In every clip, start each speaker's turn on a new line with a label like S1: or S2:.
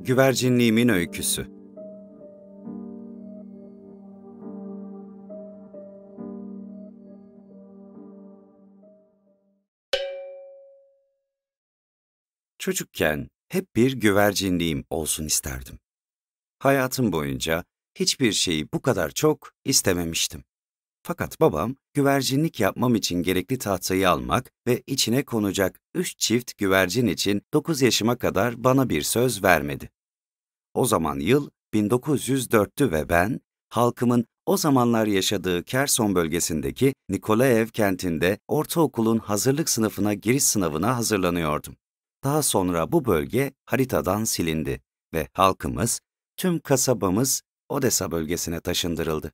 S1: Güvercinliğimin öyküsü. Çocukken hep bir güvercinliğim olsun isterdim. Hayatım boyunca hiçbir şeyi bu kadar çok istememiştim. Fakat babam güvercinlik yapmam için gerekli tahtayı almak ve içine konacak üç çift güvercin için 9 yaşıma kadar bana bir söz vermedi. O zaman yıl 1904'tü ve ben, halkımın o zamanlar yaşadığı Kerson bölgesindeki Nikolaev kentinde ortaokulun hazırlık sınıfına giriş sınavına hazırlanıyordum. Daha sonra bu bölge haritadan silindi ve halkımız, tüm kasabamız Odessa bölgesine taşındırıldı.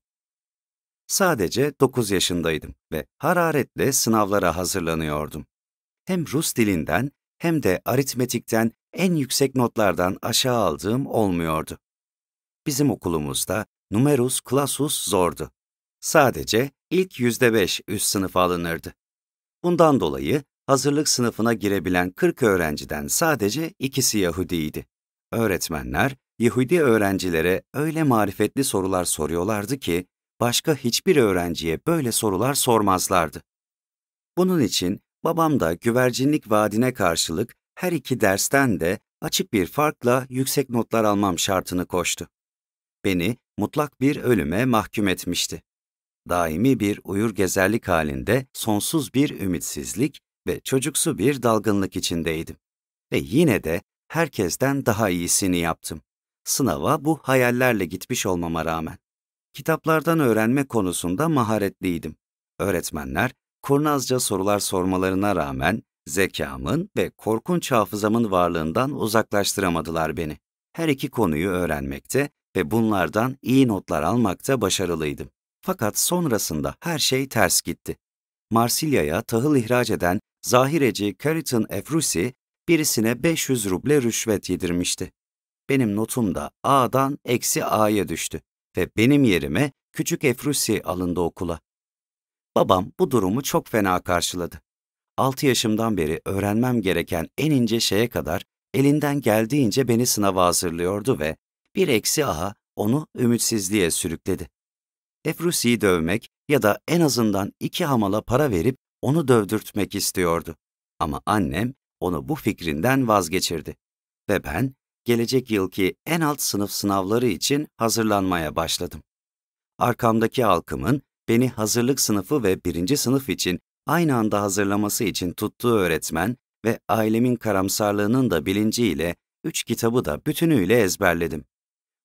S1: Sadece 9 yaşındaydım ve hararetle sınavlara hazırlanıyordum. Hem Rus dilinden hem de aritmetikten en yüksek notlardan aşağı aldığım olmuyordu. Bizim okulumuzda numerus clausus zordu. Sadece ilk yüzde beş üst sınıf alınırdı. Bundan dolayı hazırlık sınıfına girebilen 40 öğrenciden sadece ikisi Yahudiydi. Öğretmenler, Yahudi öğrencilere öyle marifetli sorular soruyorlardı ki, başka hiçbir öğrenciye böyle sorular sormazlardı. Bunun için babam da güvercinlik vaadine karşılık her iki dersten de açık bir farkla yüksek notlar almam şartını koştu. Beni mutlak bir ölüme mahkum etmişti. Daimi bir uyur gezerlik halinde sonsuz bir ümitsizlik ve çocuksu bir dalgınlık içindeydim. Ve yine de herkesten daha iyisini yaptım. Sınava bu hayallerle gitmiş olmama rağmen kitaplardan öğrenme konusunda maharetliydim. Öğretmenler kurnazca sorular sormalarına rağmen zekamın ve korkunç hafızamın varlığından uzaklaştıramadılar beni. Her iki konuyu öğrenmekte ve bunlardan iyi notlar almakta başarılıydım. Fakat sonrasında her şey ters gitti. Marsilya'ya tahıl ihraç eden zahireci Cariton Efrusi birisine 500 ruble rüşvet yedirmişti. Benim notum da A'dan eksi A'ya düştü ve benim yerime küçük Efrusi alındı okula. Babam bu durumu çok fena karşıladı. 6 yaşımdan beri öğrenmem gereken en ince şeye kadar elinden geldiğince beni sınava hazırlıyordu ve bir eksi aha onu ümitsizliğe sürükledi. Efrusi'yi dövmek ya da en azından iki hamala para verip onu dövdürtmek istiyordu. Ama annem onu bu fikrinden vazgeçirdi ve ben gelecek yılki en alt sınıf sınavları için hazırlanmaya başladım. Arkamdaki halkımın beni hazırlık sınıfı ve birinci sınıf için aynı anda hazırlaması için tuttuğu öğretmen ve ailemin karamsarlığının da bilinciyle üç kitabı da bütünüyle ezberledim.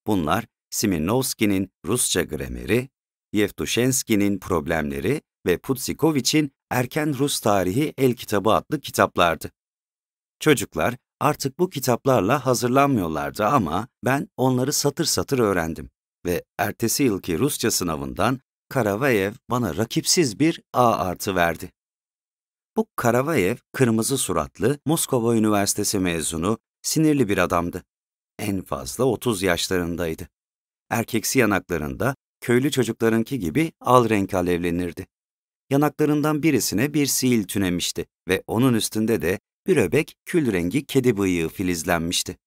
S1: Bunlar Siminovski'nin Rusça grameri, Yevtushenski'nin problemleri ve Putsikovich'in Erken Rus Tarihi El Kitabı adlı kitaplardı. Çocuklar Artık bu kitaplarla hazırlanmıyorlardı ama ben onları satır satır öğrendim ve ertesi yılki Rusça sınavından Karavayev bana rakipsiz bir A artı verdi. Bu Karavayev, kırmızı suratlı, Moskova Üniversitesi mezunu, sinirli bir adamdı. En fazla 30 yaşlarındaydı. Erkeksi yanaklarında, köylü çocuklarınki gibi al renk alevlenirdi. Yanaklarından birisine bir sihil tünemişti ve onun üstünde de bir öbek kül rengi kedi bıyığı filizlenmişti.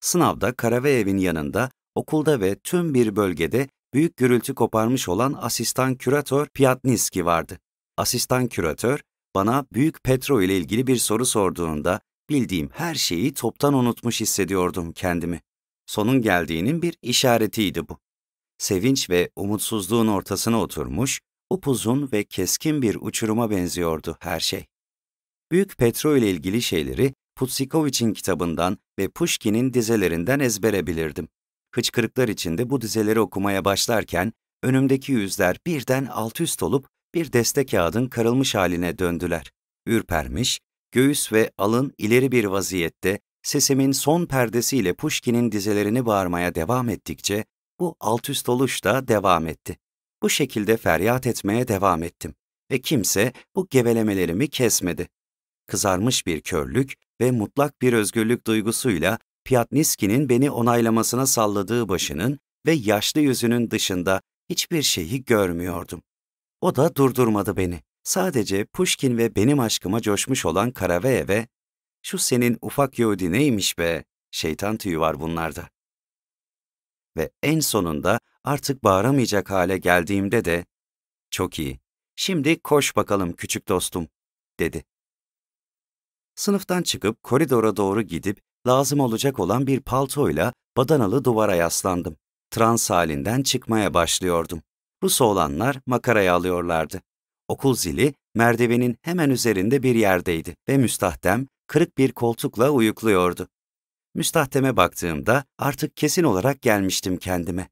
S1: Sınavda Karaveyev'in yanında, okulda ve tüm bir bölgede büyük gürültü koparmış olan asistan küratör Piatniski vardı. Asistan küratör, bana Büyük Petro ile ilgili bir soru sorduğunda bildiğim her şeyi toptan unutmuş hissediyordum kendimi. Sonun geldiğinin bir işaretiydi bu. Sevinç ve umutsuzluğun ortasına oturmuş, upuzun ve keskin bir uçuruma benziyordu her şey. Büyük petrol ile ilgili şeyleri Putsikovich'in kitabından ve Pushkin'in dizelerinden ezbere bilirdim. Hıçkırıklar içinde bu dizeleri okumaya başlarken önümdeki yüzler birden alt üst olup bir deste kağıdın karılmış haline döndüler. Ürpermiş, göğüs ve alın ileri bir vaziyette sesimin son perdesiyle Pushkin'in dizelerini bağırmaya devam ettikçe bu alt üst oluş da devam etti. Bu şekilde feryat etmeye devam ettim ve kimse bu gevelemelerimi kesmedi kızarmış bir körlük ve mutlak bir özgürlük duygusuyla Piatniski'nin beni onaylamasına salladığı başının ve yaşlı yüzünün dışında hiçbir şeyi görmüyordum. O da durdurmadı beni. Sadece Pushkin ve benim aşkıma coşmuş olan Karaveye ''Şu senin ufak Yahudi neymiş be, şeytan tüyü var bunlarda.'' Ve en sonunda artık bağıramayacak hale geldiğimde de ''Çok iyi, şimdi koş bakalım küçük dostum.'' dedi. Sınıftan çıkıp koridora doğru gidip lazım olacak olan bir paltoyla badanalı duvara yaslandım. Trans halinden çıkmaya başlıyordum. Rus olanlar makaraya alıyorlardı. Okul zili merdivenin hemen üzerinde bir yerdeydi ve müstahdem kırık bir koltukla uyukluyordu. Müstahdeme baktığımda artık kesin olarak gelmiştim kendime.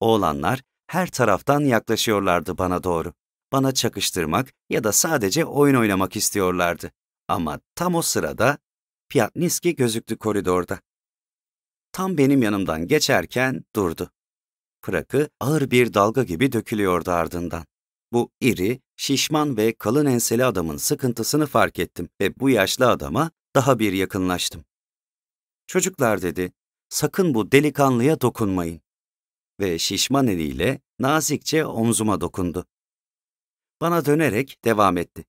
S1: Oğlanlar her taraftan yaklaşıyorlardı bana doğru. Bana çakıştırmak ya da sadece oyun oynamak istiyorlardı. Ama tam o sırada Piatniski gözüktü koridorda. Tam benim yanımdan geçerken durdu. Frakı ağır bir dalga gibi dökülüyordu ardından. Bu iri, şişman ve kalın enseli adamın sıkıntısını fark ettim ve bu yaşlı adama daha bir yakınlaştım. Çocuklar dedi, sakın bu delikanlıya dokunmayın. Ve şişman eliyle nazikçe omzuma dokundu. Bana dönerek devam etti.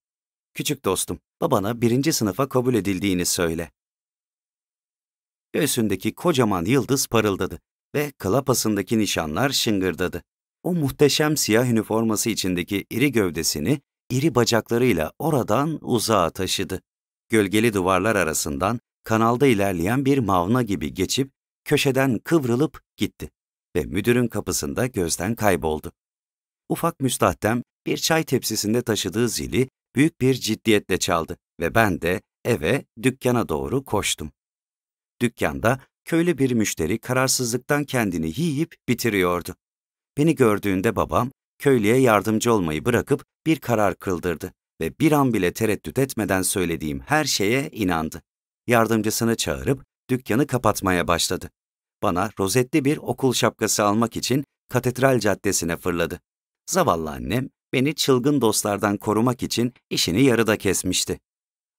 S1: Küçük dostum, babana birinci sınıfa kabul edildiğini söyle. Göğsündeki kocaman yıldız parıldadı ve klapasındaki nişanlar şıngırdadı. O muhteşem siyah üniforması içindeki iri gövdesini iri bacaklarıyla oradan uzağa taşıdı. Gölgeli duvarlar arasından kanalda ilerleyen bir mavna gibi geçip köşeden kıvrılıp gitti ve müdürün kapısında gözden kayboldu. Ufak müstahdem bir çay tepsisinde taşıdığı zili büyük bir ciddiyetle çaldı ve ben de eve, dükkana doğru koştum. Dükkanda köylü bir müşteri kararsızlıktan kendini yiyip bitiriyordu. Beni gördüğünde babam, köylüye yardımcı olmayı bırakıp bir karar kıldırdı ve bir an bile tereddüt etmeden söylediğim her şeye inandı. Yardımcısını çağırıp dükkanı kapatmaya başladı. Bana rozetli bir okul şapkası almak için Katedral Caddesi'ne fırladı. Zavallı annem beni çılgın dostlardan korumak için işini yarıda kesmişti.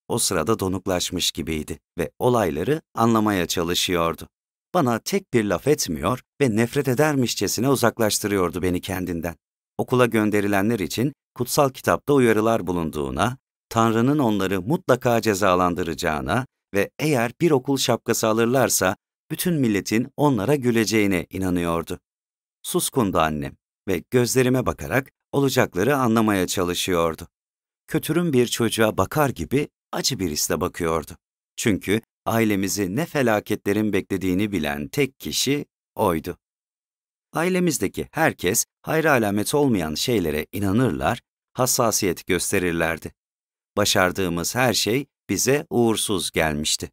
S1: O sırada donuklaşmış gibiydi ve olayları anlamaya çalışıyordu. Bana tek bir laf etmiyor ve nefret edermişçesine uzaklaştırıyordu beni kendinden. Okula gönderilenler için kutsal kitapta uyarılar bulunduğuna, Tanrı'nın onları mutlaka cezalandıracağına ve eğer bir okul şapkası alırlarsa bütün milletin onlara güleceğine inanıyordu. Suskundu annem ve gözlerime bakarak olacakları anlamaya çalışıyordu. Kötürüm bir çocuğa bakar gibi acı bir hisle bakıyordu. Çünkü ailemizi ne felaketlerin beklediğini bilen tek kişi oydu. Ailemizdeki herkes hayra alamet olmayan şeylere inanırlar, hassasiyet gösterirlerdi. Başardığımız her şey bize uğursuz gelmişti.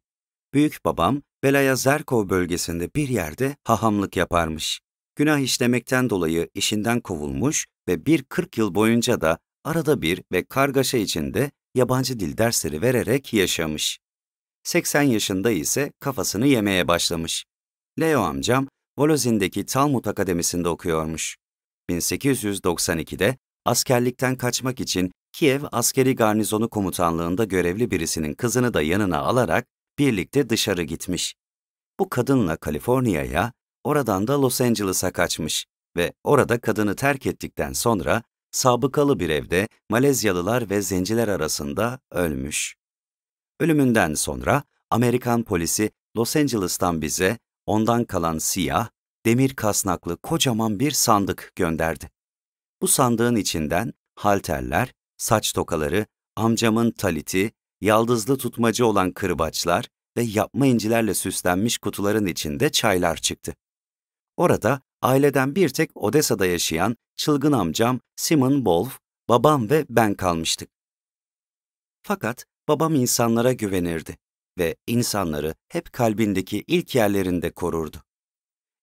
S1: Büyük babam Belaya Zerkov bölgesinde bir yerde hahamlık yaparmış. Günah işlemekten dolayı işinden kovulmuş ve bir 40 yıl boyunca da arada bir ve kargaşa içinde yabancı dil dersleri vererek yaşamış. 80 yaşında ise kafasını yemeye başlamış. Leo amcam, Volozin'deki Talmud Akademisi'nde okuyormuş. 1892'de askerlikten kaçmak için Kiev askeri garnizonu komutanlığında görevli birisinin kızını da yanına alarak birlikte dışarı gitmiş. Bu kadınla Kaliforniya'ya, oradan da Los Angeles'a kaçmış ve orada kadını terk ettikten sonra sabıkalı bir evde Malezyalılar ve zenciler arasında ölmüş. Ölümünden sonra Amerikan polisi Los Angeles'tan bize ondan kalan siyah, demir kasnaklı kocaman bir sandık gönderdi. Bu sandığın içinden halterler, saç tokaları, amcamın taliti, yaldızlı tutmacı olan kırbaçlar ve yapma incilerle süslenmiş kutuların içinde çaylar çıktı. Orada aileden bir tek Odessa'da yaşayan çılgın amcam Simon Wolf, babam ve ben kalmıştık. Fakat babam insanlara güvenirdi ve insanları hep kalbindeki ilk yerlerinde korurdu.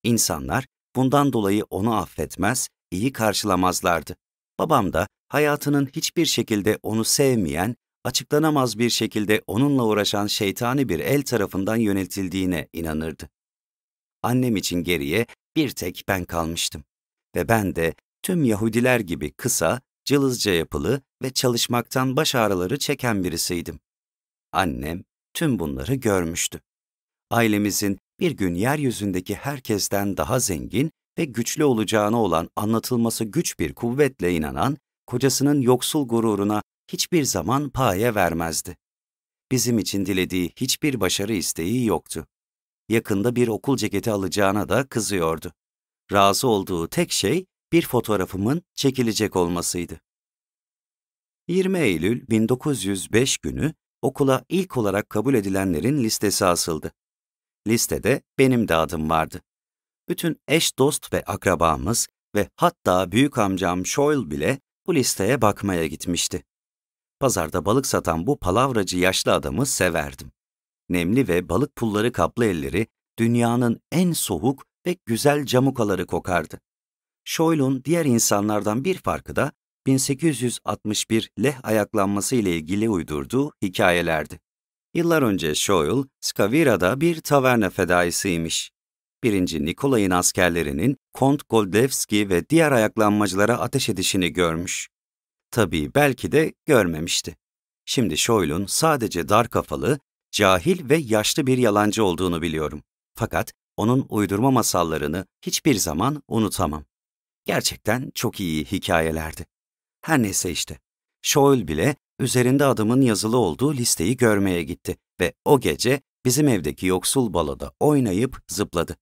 S1: İnsanlar bundan dolayı onu affetmez, iyi karşılamazlardı. Babam da hayatının hiçbir şekilde onu sevmeyen, açıklanamaz bir şekilde onunla uğraşan şeytani bir el tarafından yönetildiğine inanırdı annem için geriye bir tek ben kalmıştım. Ve ben de tüm Yahudiler gibi kısa, cılızca yapılı ve çalışmaktan baş ağrıları çeken birisiydim. Annem tüm bunları görmüştü. Ailemizin bir gün yeryüzündeki herkesten daha zengin ve güçlü olacağına olan anlatılması güç bir kuvvetle inanan, kocasının yoksul gururuna hiçbir zaman paye vermezdi. Bizim için dilediği hiçbir başarı isteği yoktu yakında bir okul ceketi alacağına da kızıyordu. Razı olduğu tek şey bir fotoğrafımın çekilecek olmasıydı. 20 Eylül 1905 günü okula ilk olarak kabul edilenlerin listesi asıldı. Listede benim de adım vardı. Bütün eş dost ve akrabamız ve hatta büyük amcam Shoyle bile bu listeye bakmaya gitmişti. Pazarda balık satan bu palavracı yaşlı adamı severdim nemli ve balık pulları kaplı elleri dünyanın en soğuk ve güzel camukaları kokardı. Şoylun diğer insanlardan bir farkı da 1861 leh ayaklanması ile ilgili uydurduğu hikayelerdi. Yıllar önce Shoyle, Skavira'da bir taverna fedaisiymiş. 1. Nikolay'ın askerlerinin Kont Goldevski ve diğer ayaklanmacılara ateş edişini görmüş. Tabii belki de görmemişti. Şimdi Shoyle'un sadece dar kafalı cahil ve yaşlı bir yalancı olduğunu biliyorum. Fakat onun uydurma masallarını hiçbir zaman unutamam. Gerçekten çok iyi hikayelerdi. Her neyse işte. Shoel bile üzerinde adımın yazılı olduğu listeyi görmeye gitti ve o gece bizim evdeki yoksul baloda oynayıp zıpladı.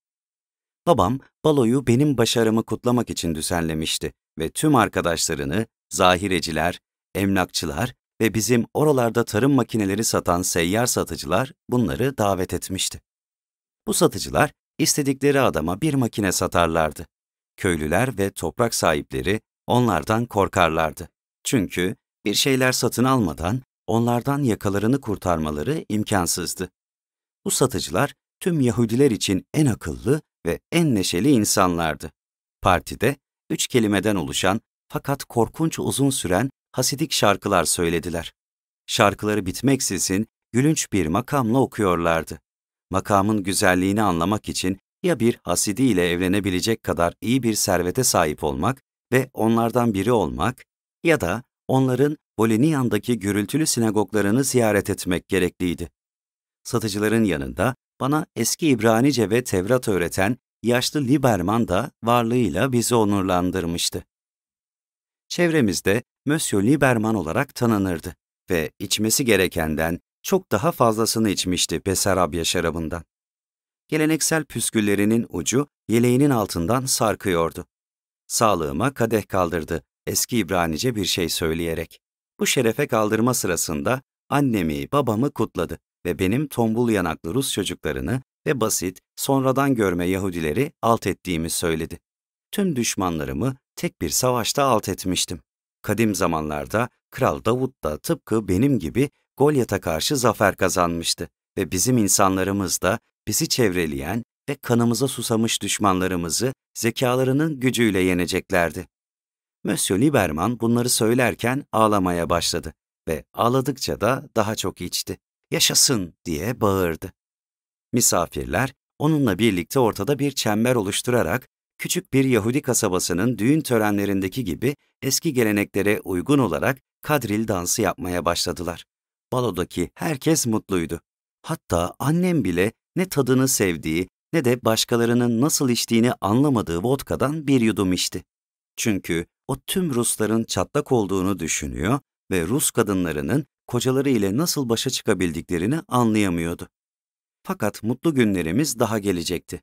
S1: Babam baloyu benim başarımı kutlamak için düzenlemişti ve tüm arkadaşlarını zahireciler, emlakçılar ve bizim oralarda tarım makineleri satan seyyar satıcılar bunları davet etmişti. Bu satıcılar istedikleri adama bir makine satarlardı. Köylüler ve toprak sahipleri onlardan korkarlardı. Çünkü bir şeyler satın almadan onlardan yakalarını kurtarmaları imkansızdı. Bu satıcılar tüm Yahudiler için en akıllı ve en neşeli insanlardı. Partide üç kelimeden oluşan fakat korkunç uzun süren hasidik şarkılar söylediler. Şarkıları bitmeksizin gülünç bir makamla okuyorlardı. Makamın güzelliğini anlamak için ya bir hasidi ile evlenebilecek kadar iyi bir servete sahip olmak ve onlardan biri olmak ya da onların Boleniyan'daki gürültülü sinagoglarını ziyaret etmek gerekliydi. Satıcıların yanında bana eski İbranice ve Tevrat öğreten yaşlı Liberman da varlığıyla bizi onurlandırmıştı çevremizde Monsieur Liberman olarak tanınırdı ve içmesi gerekenden çok daha fazlasını içmişti Besarabya şarabından. Geleneksel püsküllerinin ucu yeleğinin altından sarkıyordu. Sağlığıma kadeh kaldırdı, eski İbranice bir şey söyleyerek. Bu şerefe kaldırma sırasında annemi, babamı kutladı ve benim tombul yanaklı Rus çocuklarını ve basit, sonradan görme Yahudileri alt ettiğimi söyledi. Tüm düşmanlarımı tek bir savaşta alt etmiştim. Kadim zamanlarda Kral Davut da tıpkı benim gibi Golyat'a karşı zafer kazanmıştı ve bizim insanlarımız da bizi çevreleyen ve kanımıza susamış düşmanlarımızı zekalarının gücüyle yeneceklerdi. Monsieur Liberman bunları söylerken ağlamaya başladı ve ağladıkça da daha çok içti. Yaşasın diye bağırdı. Misafirler onunla birlikte ortada bir çember oluşturarak küçük bir Yahudi kasabasının düğün törenlerindeki gibi eski geleneklere uygun olarak kadril dansı yapmaya başladılar. Balodaki herkes mutluydu. Hatta annem bile ne tadını sevdiği ne de başkalarının nasıl içtiğini anlamadığı vodkadan bir yudum içti. Çünkü o tüm Rusların çatlak olduğunu düşünüyor ve Rus kadınlarının kocaları ile nasıl başa çıkabildiklerini anlayamıyordu. Fakat mutlu günlerimiz daha gelecekti.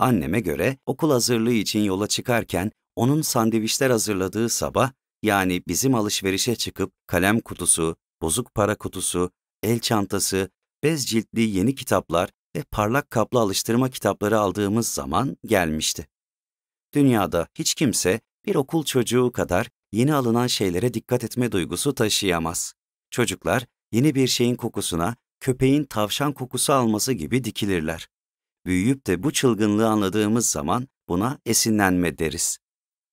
S1: Anneme göre okul hazırlığı için yola çıkarken onun sandviçler hazırladığı sabah yani bizim alışverişe çıkıp kalem kutusu, bozuk para kutusu, el çantası, bez ciltli yeni kitaplar ve parlak kaplı alıştırma kitapları aldığımız zaman gelmişti. Dünyada hiç kimse bir okul çocuğu kadar yeni alınan şeylere dikkat etme duygusu taşıyamaz. Çocuklar yeni bir şeyin kokusuna köpeğin tavşan kokusu alması gibi dikilirler büyüyüp de bu çılgınlığı anladığımız zaman buna esinlenme deriz.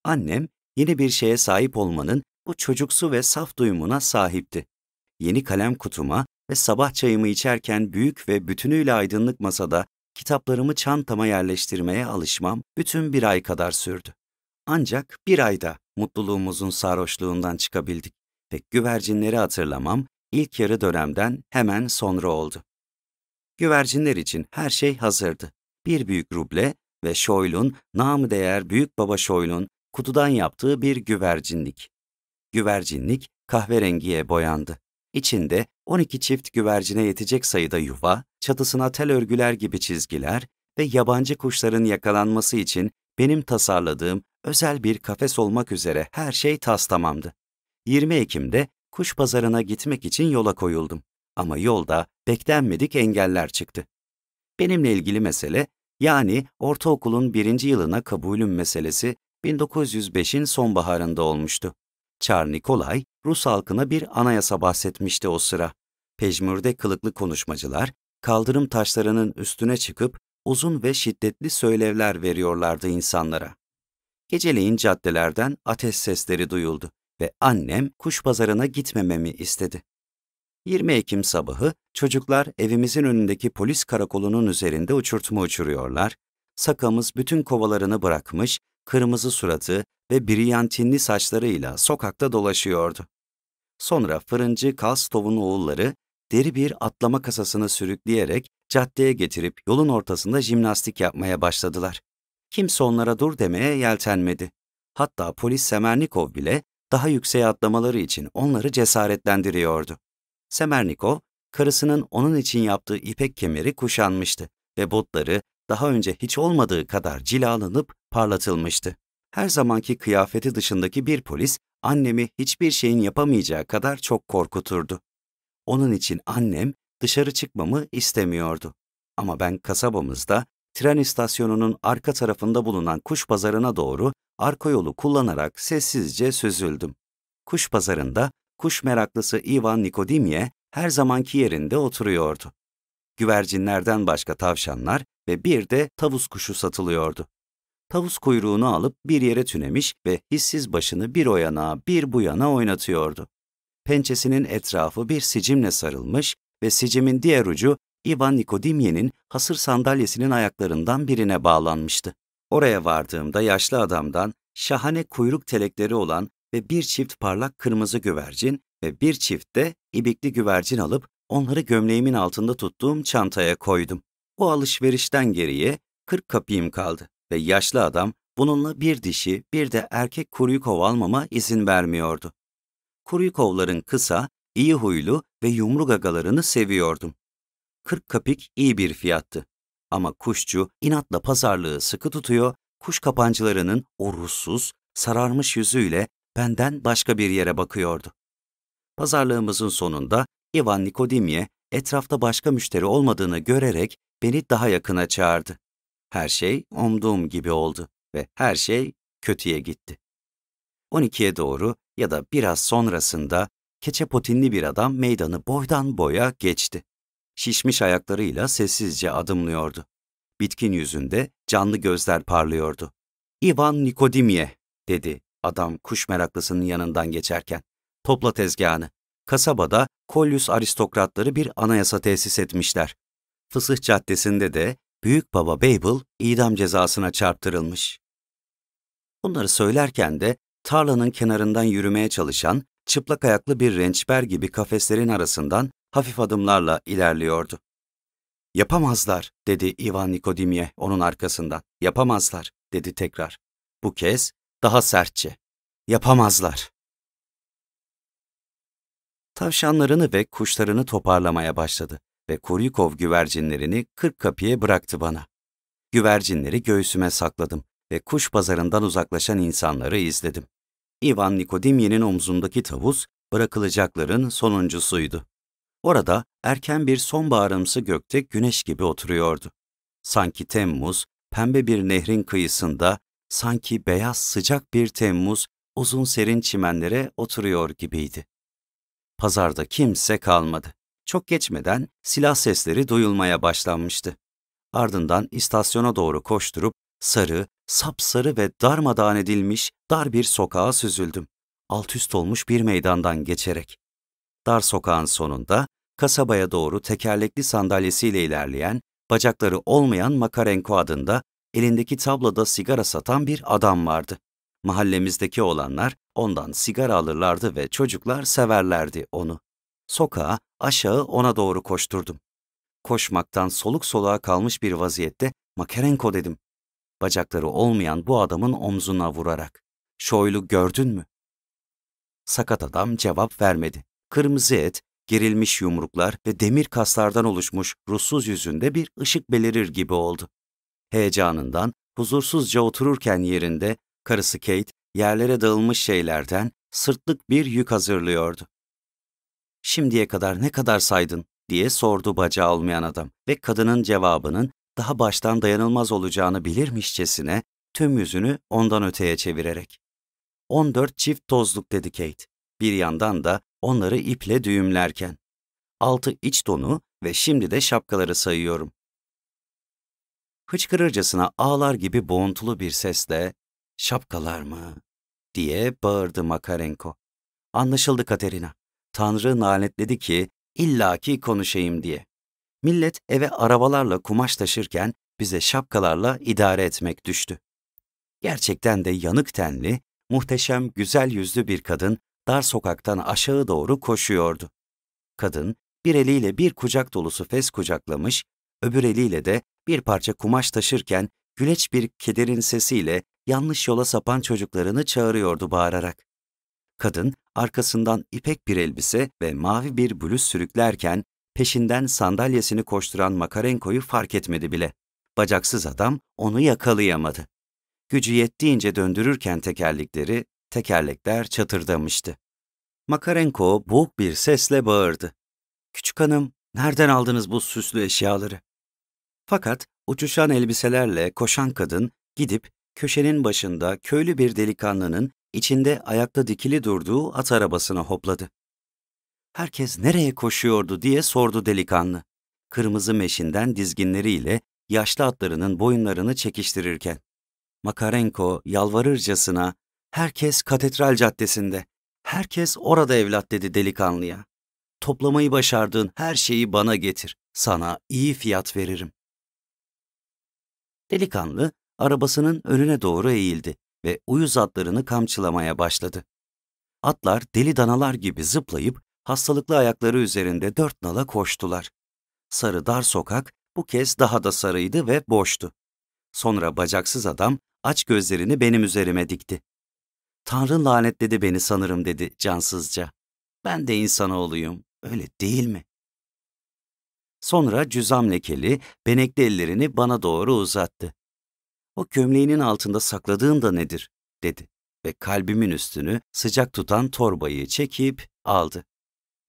S1: Annem yeni bir şeye sahip olmanın bu çocuksu ve saf duyumuna sahipti. Yeni kalem kutuma ve sabah çayımı içerken büyük ve bütünüyle aydınlık masada kitaplarımı çantama yerleştirmeye alışmam bütün bir ay kadar sürdü. Ancak bir ayda mutluluğumuzun sarhoşluğundan çıkabildik ve güvercinleri hatırlamam ilk yarı dönemden hemen sonra oldu. Güvercinler için her şey hazırdı. Bir büyük ruble ve Şoyl'un, namı değer Büyük Baba Şoyl'un kutudan yaptığı bir güvercinlik. Güvercinlik kahverengiye boyandı. İçinde 12 çift güvercine yetecek sayıda yuva, çatısına tel örgüler gibi çizgiler ve yabancı kuşların yakalanması için benim tasarladığım özel bir kafes olmak üzere her şey tas tamamdı. 20 Ekim'de kuş pazarına gitmek için yola koyuldum. Ama yolda beklenmedik engeller çıktı. Benimle ilgili mesele, yani ortaokulun birinci yılına kabulüm meselesi 1905'in sonbaharında olmuştu. Çar Nikolay, Rus halkına bir anayasa bahsetmişti o sıra. Pejmürde kılıklı konuşmacılar, kaldırım taşlarının üstüne çıkıp uzun ve şiddetli söylevler veriyorlardı insanlara. Geceleyin caddelerden ateş sesleri duyuldu ve annem kuş pazarına gitmememi istedi. 20 Ekim sabahı çocuklar evimizin önündeki polis karakolunun üzerinde uçurtma uçuruyorlar, sakamız bütün kovalarını bırakmış, kırmızı suratı ve briyantinli saçlarıyla sokakta dolaşıyordu. Sonra fırıncı Kalstov'un oğulları deri bir atlama kasasını sürükleyerek caddeye getirip yolun ortasında jimnastik yapmaya başladılar. Kimse onlara dur demeye yeltenmedi. Hatta polis Semernikov bile daha yükseğe atlamaları için onları cesaretlendiriyordu. Semerniko, karısının onun için yaptığı ipek kemeri kuşanmıştı ve botları daha önce hiç olmadığı kadar cilalanıp parlatılmıştı. Her zamanki kıyafeti dışındaki bir polis annemi hiçbir şeyin yapamayacağı kadar çok korkuturdu. Onun için annem dışarı çıkmamı istemiyordu. Ama ben kasabamızda tren istasyonunun arka tarafında bulunan kuş pazarına doğru arka yolu kullanarak sessizce süzüldüm. Kuş pazarında kuş meraklısı Ivan Nikodimye her zamanki yerinde oturuyordu. Güvercinlerden başka tavşanlar ve bir de tavus kuşu satılıyordu. Tavus kuyruğunu alıp bir yere tünemiş ve hissiz başını bir o yana bir bu yana oynatıyordu. Pençesinin etrafı bir sicimle sarılmış ve sicimin diğer ucu Ivan Nikodimye'nin hasır sandalyesinin ayaklarından birine bağlanmıştı. Oraya vardığımda yaşlı adamdan şahane kuyruk telekleri olan ve bir çift parlak kırmızı güvercin ve bir çift de ibikli güvercin alıp onları gömleğimin altında tuttuğum çantaya koydum. Bu alışverişten geriye 40 kapiyim kaldı ve yaşlı adam bununla bir dişi bir de erkek kuruyu kovalmama izin vermiyordu. Kuruyu kovların kısa, iyi huylu ve yumru gagalarını seviyordum. 40 kapik iyi bir fiyattı. Ama kuşçu inatla pazarlığı sıkı tutuyor, kuş kapancılarının o ruhsuz, sararmış yüzüyle benden başka bir yere bakıyordu. Pazarlığımızın sonunda Ivan Nikodimye etrafta başka müşteri olmadığını görerek beni daha yakına çağırdı. Her şey umduğum gibi oldu ve her şey kötüye gitti. 12'ye doğru ya da biraz sonrasında keçe keçepotinli bir adam meydanı boydan boya geçti. Şişmiş ayaklarıyla sessizce adımlıyordu. Bitkin yüzünde canlı gözler parlıyordu. "İvan Nikodimye," dedi adam kuş meraklısının yanından geçerken. Topla tezgahını. Kasabada kolyus aristokratları bir anayasa tesis etmişler. Fısıh Caddesi'nde de Büyük Baba Babel idam cezasına çarptırılmış. Bunları söylerken de tarlanın kenarından yürümeye çalışan çıplak ayaklı bir rençber gibi kafeslerin arasından hafif adımlarla ilerliyordu. Yapamazlar, dedi Ivan Nikodimye onun arkasından. Yapamazlar, dedi tekrar. Bu kez daha sertçe. Yapamazlar. Tavşanlarını ve kuşlarını toparlamaya başladı ve Kuryukov güvercinlerini kırk kapıya bıraktı bana. Güvercinleri göğsüme sakladım ve kuş pazarından uzaklaşan insanları izledim. Ivan Nikodimye'nin omzundaki tavus bırakılacakların sonuncusuydu. Orada erken bir sonbaharımsı gökte güneş gibi oturuyordu. Sanki Temmuz, pembe bir nehrin kıyısında sanki beyaz sıcak bir Temmuz uzun serin çimenlere oturuyor gibiydi. Pazarda kimse kalmadı. Çok geçmeden silah sesleri duyulmaya başlanmıştı. Ardından istasyona doğru koşturup sarı, sapsarı ve darmadağın edilmiş dar bir sokağa süzüldüm. Alt üst olmuş bir meydandan geçerek. Dar sokağın sonunda kasabaya doğru tekerlekli sandalyesiyle ilerleyen, bacakları olmayan Makarenko adında elindeki tabloda sigara satan bir adam vardı. Mahallemizdeki olanlar ondan sigara alırlardı ve çocuklar severlerdi onu. Sokağa, aşağı ona doğru koşturdum. Koşmaktan soluk soluğa kalmış bir vaziyette Makarenko dedim. Bacakları olmayan bu adamın omzuna vurarak. Şoylu gördün mü? Sakat adam cevap vermedi. Kırmızı et, gerilmiş yumruklar ve demir kaslardan oluşmuş ruhsuz yüzünde bir ışık belirir gibi oldu. Heyecanından huzursuzca otururken yerinde karısı Kate yerlere dağılmış şeylerden sırtlık bir yük hazırlıyordu. Şimdiye kadar ne kadar saydın diye sordu bacağı olmayan adam ve kadının cevabının daha baştan dayanılmaz olacağını bilirmişçesine tüm yüzünü ondan öteye çevirerek. 14 çift tozluk dedi Kate. Bir yandan da onları iple düğümlerken. Altı iç donu ve şimdi de şapkaları sayıyorum hıçkırırcasına ağlar gibi boğuntulu bir sesle ''Şapkalar mı?'' diye bağırdı Makarenko. Anlaşıldı Katerina. Tanrı lanetledi ki illaki konuşayım diye. Millet eve arabalarla kumaş taşırken bize şapkalarla idare etmek düştü. Gerçekten de yanık tenli, muhteşem güzel yüzlü bir kadın dar sokaktan aşağı doğru koşuyordu. Kadın bir eliyle bir kucak dolusu fes kucaklamış, öbür eliyle de bir parça kumaş taşırken güleç bir kederin sesiyle yanlış yola sapan çocuklarını çağırıyordu bağırarak. Kadın arkasından ipek bir elbise ve mavi bir bluz sürüklerken peşinden sandalyesini koşturan Makarenko'yu fark etmedi bile. Bacaksız adam onu yakalayamadı. Gücü yettiğince döndürürken tekerlekleri, tekerlekler çatırdamıştı. Makarenko boğuk bir sesle bağırdı. Küçük hanım, nereden aldınız bu süslü eşyaları? Fakat uçuşan elbiselerle koşan kadın gidip köşenin başında köylü bir delikanlının içinde ayakta dikili durduğu at arabasına hopladı. Herkes nereye koşuyordu diye sordu delikanlı. Kırmızı meşinden dizginleriyle yaşlı atlarının boyunlarını çekiştirirken. Makarenko yalvarırcasına, herkes katedral caddesinde, herkes orada evlat dedi delikanlıya. Toplamayı başardığın her şeyi bana getir, sana iyi fiyat veririm. Delikanlı arabasının önüne doğru eğildi ve uyuz atlarını kamçılamaya başladı. Atlar deli danalar gibi zıplayıp hastalıklı ayakları üzerinde dört nala koştular. Sarı dar sokak bu kez daha da sarıydı ve boştu. Sonra bacaksız adam aç gözlerini benim üzerime dikti. Tanrı lanetledi beni sanırım dedi cansızca. Ben de insanoğluyum, öyle değil mi? Sonra cüzam lekeli, benekli ellerini bana doğru uzattı. O gömleğinin altında sakladığın da nedir? dedi ve kalbimin üstünü sıcak tutan torbayı çekip aldı.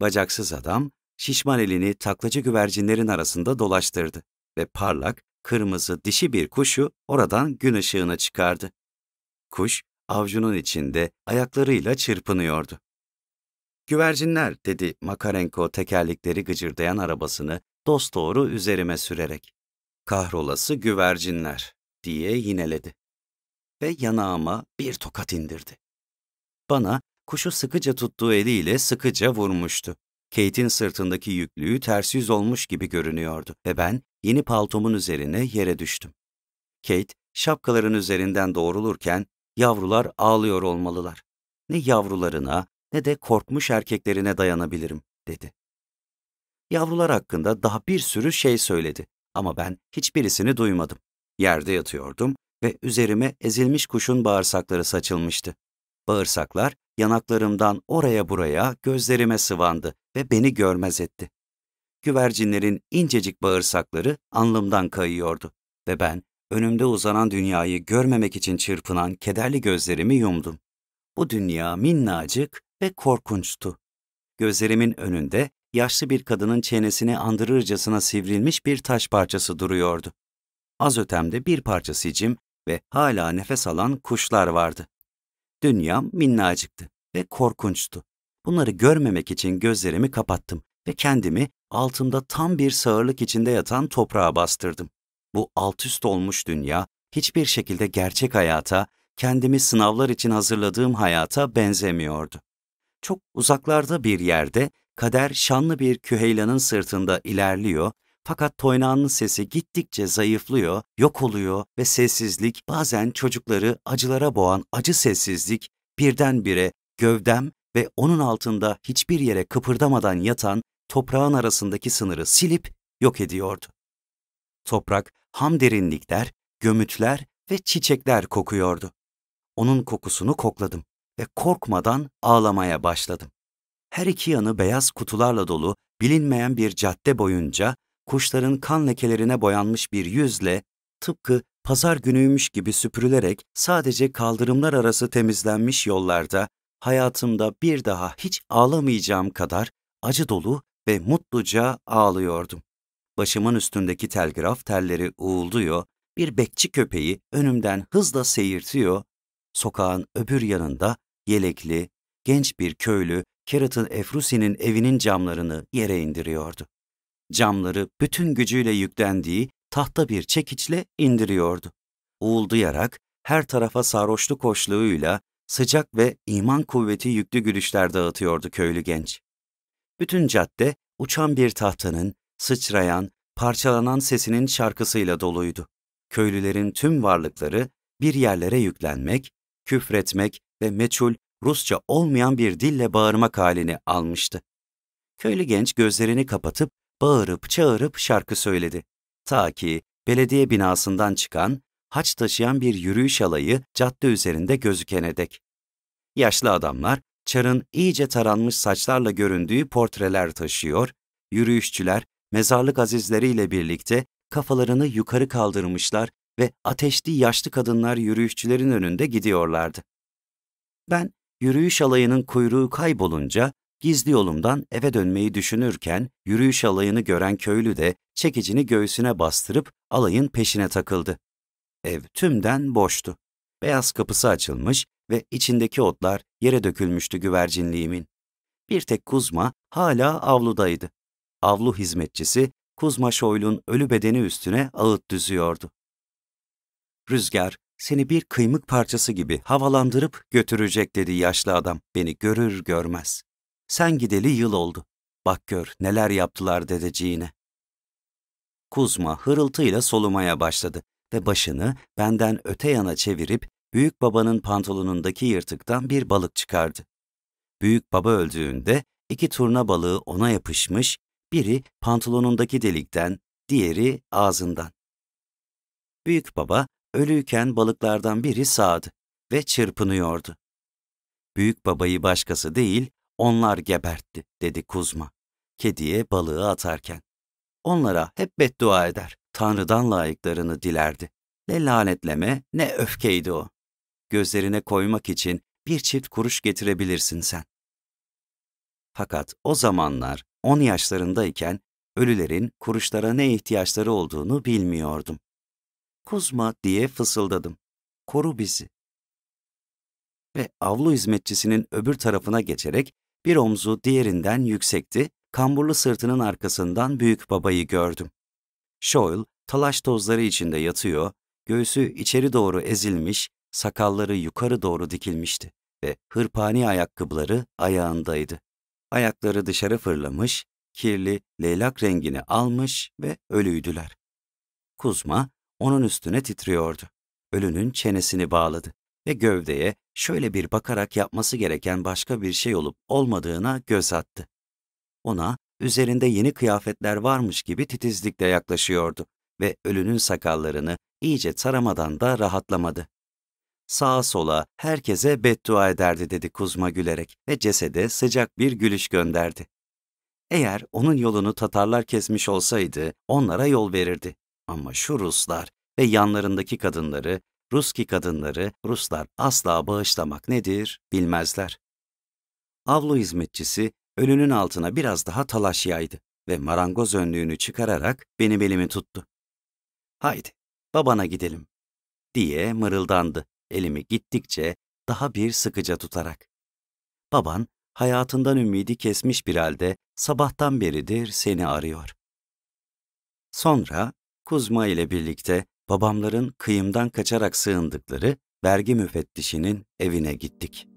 S1: Bacaksız adam, şişman elini taklacı güvercinlerin arasında dolaştırdı ve parlak, kırmızı dişi bir kuşu oradan gün ışığına çıkardı. Kuş, avcunun içinde ayaklarıyla çırpınıyordu. Güvercinler, dedi Makarenko tekerlekleri gıcırdayan arabasını dosdoğru üzerime sürerek, kahrolası güvercinler diye yineledi ve yanağıma bir tokat indirdi. Bana kuşu sıkıca tuttuğu eliyle sıkıca vurmuştu. Kate'in sırtındaki yüklüğü ters yüz olmuş gibi görünüyordu ve ben yeni paltomun üzerine yere düştüm. Kate, şapkaların üzerinden doğrulurken yavrular ağlıyor olmalılar. Ne yavrularına ne de korkmuş erkeklerine dayanabilirim, dedi yavrular hakkında daha bir sürü şey söyledi ama ben hiçbirisini duymadım. Yerde yatıyordum ve üzerime ezilmiş kuşun bağırsakları saçılmıştı. Bağırsaklar yanaklarımdan oraya buraya gözlerime sıvandı ve beni görmez etti. Güvercinlerin incecik bağırsakları anlımdan kayıyordu ve ben önümde uzanan dünyayı görmemek için çırpınan kederli gözlerimi yumdum. Bu dünya minnacık ve korkunçtu. Gözlerimin önünde yaşlı bir kadının çenesini andırırcasına sivrilmiş bir taş parçası duruyordu. Az ötemde bir parça sicim ve hala nefes alan kuşlar vardı. Dünya minnacıktı ve korkunçtu. Bunları görmemek için gözlerimi kapattım ve kendimi altımda tam bir sağırlık içinde yatan toprağa bastırdım. Bu alt üst olmuş dünya hiçbir şekilde gerçek hayata, kendimi sınavlar için hazırladığım hayata benzemiyordu. Çok uzaklarda bir yerde Kader şanlı bir küheylanın sırtında ilerliyor fakat toynağının sesi gittikçe zayıflıyor, yok oluyor ve sessizlik bazen çocukları acılara boğan acı sessizlik birdenbire gövdem ve onun altında hiçbir yere kıpırdamadan yatan toprağın arasındaki sınırı silip yok ediyordu. Toprak ham derinlikler, gömütler ve çiçekler kokuyordu. Onun kokusunu kokladım ve korkmadan ağlamaya başladım her iki yanı beyaz kutularla dolu, bilinmeyen bir cadde boyunca kuşların kan lekelerine boyanmış bir yüzle tıpkı pazar günüymüş gibi süpürülerek sadece kaldırımlar arası temizlenmiş yollarda hayatımda bir daha hiç ağlamayacağım kadar acı dolu ve mutluca ağlıyordum. Başımın üstündeki telgraf telleri uğulduyor, bir bekçi köpeği önümden hızla seyirtiyor, sokağın öbür yanında yelekli, genç bir köylü Kerat'ın Efrusi'nin evinin camlarını yere indiriyordu. Camları bütün gücüyle yüklendiği tahta bir çekiçle indiriyordu. Uğulduyarak her tarafa sarhoşluk koşluğuyla sıcak ve iman kuvveti yüklü gülüşler dağıtıyordu köylü genç. Bütün cadde uçan bir tahtanın, sıçrayan, parçalanan sesinin şarkısıyla doluydu. Köylülerin tüm varlıkları bir yerlere yüklenmek, küfretmek ve meçhul Rusça olmayan bir dille bağırmak halini almıştı. Köylü genç gözlerini kapatıp bağırıp çağırıp şarkı söyledi. Ta ki belediye binasından çıkan, haç taşıyan bir yürüyüş alayı cadde üzerinde gözükene dek. Yaşlı adamlar çarın iyice taranmış saçlarla göründüğü portreler taşıyor, yürüyüşçüler mezarlık azizleriyle birlikte kafalarını yukarı kaldırmışlar ve ateşli yaşlı kadınlar yürüyüşçülerin önünde gidiyorlardı. Ben Yürüyüş alayının kuyruğu kaybolunca gizli yolumdan eve dönmeyi düşünürken yürüyüş alayını gören köylü de çekicini göğsüne bastırıp alayın peşine takıldı. Ev tümden boştu. Beyaz kapısı açılmış ve içindeki otlar yere dökülmüştü güvercinliğimin. Bir tek Kuzma hala avludaydı. Avlu hizmetçisi Kuzma Şoyl'un ölü bedeni üstüne ağıt düzüyordu. Rüzgar seni bir kıymık parçası gibi havalandırıp götürecek dedi yaşlı adam beni görür görmez. Sen gideli yıl oldu. Bak gör neler yaptılar dedeciğine. Kuzma hırıltıyla solumaya başladı ve başını benden öte yana çevirip büyük babanın pantolonundaki yırtıktan bir balık çıkardı. Büyük baba öldüğünde iki turna balığı ona yapışmış, biri pantolonundaki delikten, diğeri ağzından. Büyük baba Ölüyken balıklardan biri sağdı ve çırpınıyordu. Büyük babayı başkası değil, onlar gebertti, dedi Kuzma, kediye balığı atarken. Onlara hep beddua eder, Tanrı'dan layıklarını dilerdi. Ne lanetleme, ne öfkeydi o. Gözlerine koymak için bir çift kuruş getirebilirsin sen. Fakat o zamanlar, on yaşlarındayken, ölülerin kuruşlara ne ihtiyaçları olduğunu bilmiyordum. Kuzma diye fısıldadım. Koru bizi. Ve avlu hizmetçisinin öbür tarafına geçerek bir omzu diğerinden yüksekti, kamburlu sırtının arkasından büyük babayı gördüm. Shoyle talaş tozları içinde yatıyor, göğsü içeri doğru ezilmiş, sakalları yukarı doğru dikilmişti ve hırpani ayakkabıları ayağındaydı. Ayakları dışarı fırlamış, kirli, leylak rengini almış ve ölüydüler. Kuzma onun üstüne titriyordu. Ölünün çenesini bağladı ve gövdeye şöyle bir bakarak yapması gereken başka bir şey olup olmadığına göz attı. Ona üzerinde yeni kıyafetler varmış gibi titizlikle yaklaşıyordu ve ölünün sakallarını iyice taramadan da rahatlamadı. Sağa sola herkese beddua ederdi dedi Kuzma gülerek ve cesede sıcak bir gülüş gönderdi. Eğer onun yolunu Tatarlar kesmiş olsaydı onlara yol verirdi. Ama şu Ruslar ve yanlarındaki kadınları, Ruski kadınları Ruslar asla bağışlamak nedir bilmezler. Avlu hizmetçisi ölünün altına biraz daha talaş yaydı ve marangoz önlüğünü çıkararak benim elimi tuttu. Haydi, babana gidelim, diye mırıldandı elimi gittikçe daha bir sıkıca tutarak. Baban, hayatından ümidi kesmiş bir halde sabahtan beridir seni arıyor. Sonra Kuzma ile birlikte babamların kıyımdan kaçarak sığındıkları vergi müfettişinin evine gittik.